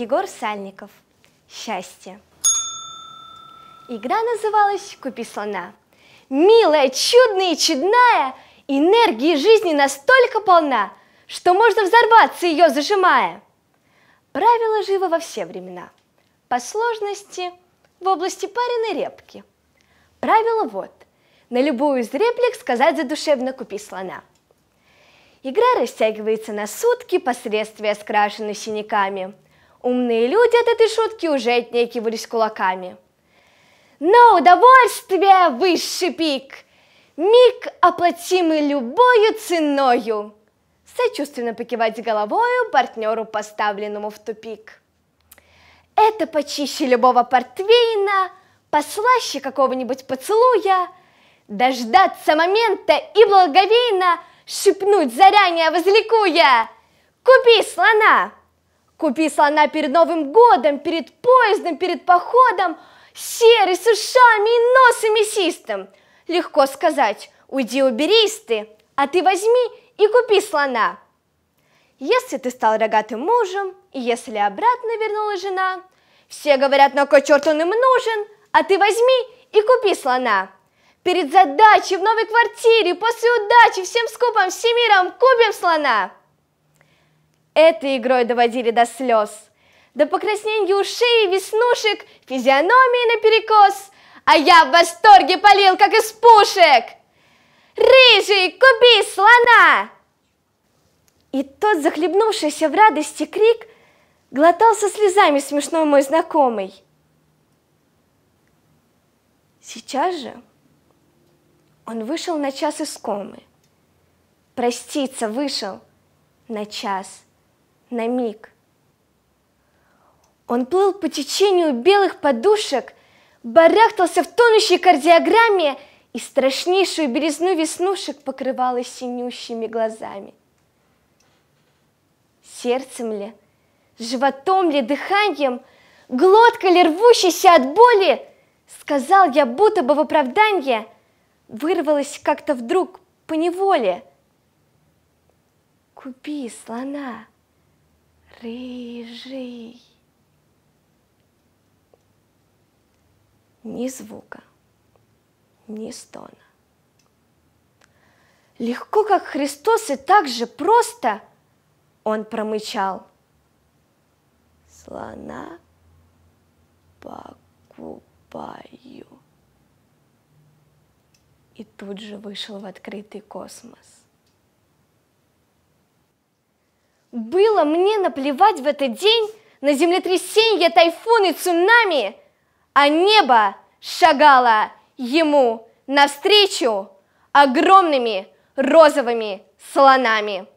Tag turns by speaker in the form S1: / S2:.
S1: Егор Сальников. Счастье. Игра называлась «Купи слона». Милая, чудная и чудная, энергии жизни настолько полна, что можно взорваться ее зажимая. Правило живо во все времена. По сложности в области пареной репки. Правило вот. На любую из реплик сказать задушевно «Купи слона». Игра растягивается на сутки посредствия скрашенной синяками – Умные люди от этой шутки уже отнекивались кулаками. Но удовольствие – высший пик, миг, оплатимый любою ценою. Сочувственно покивать головою партнеру, поставленному в тупик. Это почище любого портвейна, послаще какого-нибудь поцелуя, дождаться момента и благовейно шепнуть заранее возликуя «Купи слона!» Купи слона перед Новым годом, перед поездом, перед походом, серый, с ушами и носом мясистым. Легко сказать, уйди уберись ты, а ты возьми и купи слона. Если ты стал рогатым мужем, и если обратно вернулась жена, все говорят, на кой черт он им нужен, а ты возьми и купи слона. Перед задачей в новой квартире, после удачи, всем скупом, всем миром купим слона. Этой игрой доводили до слез. До покраснения ушей и веснушек, физиономии наперекос. А я в восторге полил, как из пушек. Рыжий, купи слона! И тот, захлебнувшийся в радости крик, глотался слезами смешной мой знакомый. Сейчас же он вышел на час из комы. Проститься вышел на час на миг. Он плыл по течению белых подушек, барахтался в тонущей кардиограмме и страшнейшую березну веснушек покрывала синющими глазами. Сердцем ли, животом ли, дыханием, глоткой ли рвущейся от боли, сказал я будто бы в оправдание, вырвалось как-то вдруг по неволе. Купи слона рыжий. Ни звука, ни стона. Легко, как Христос, и так же просто он промычал. Слона покупаю. И тут же вышел в открытый космос. Было мне наплевать в этот день на землетрясения, тайфуны, цунами, а небо шагало ему навстречу огромными розовыми слонами.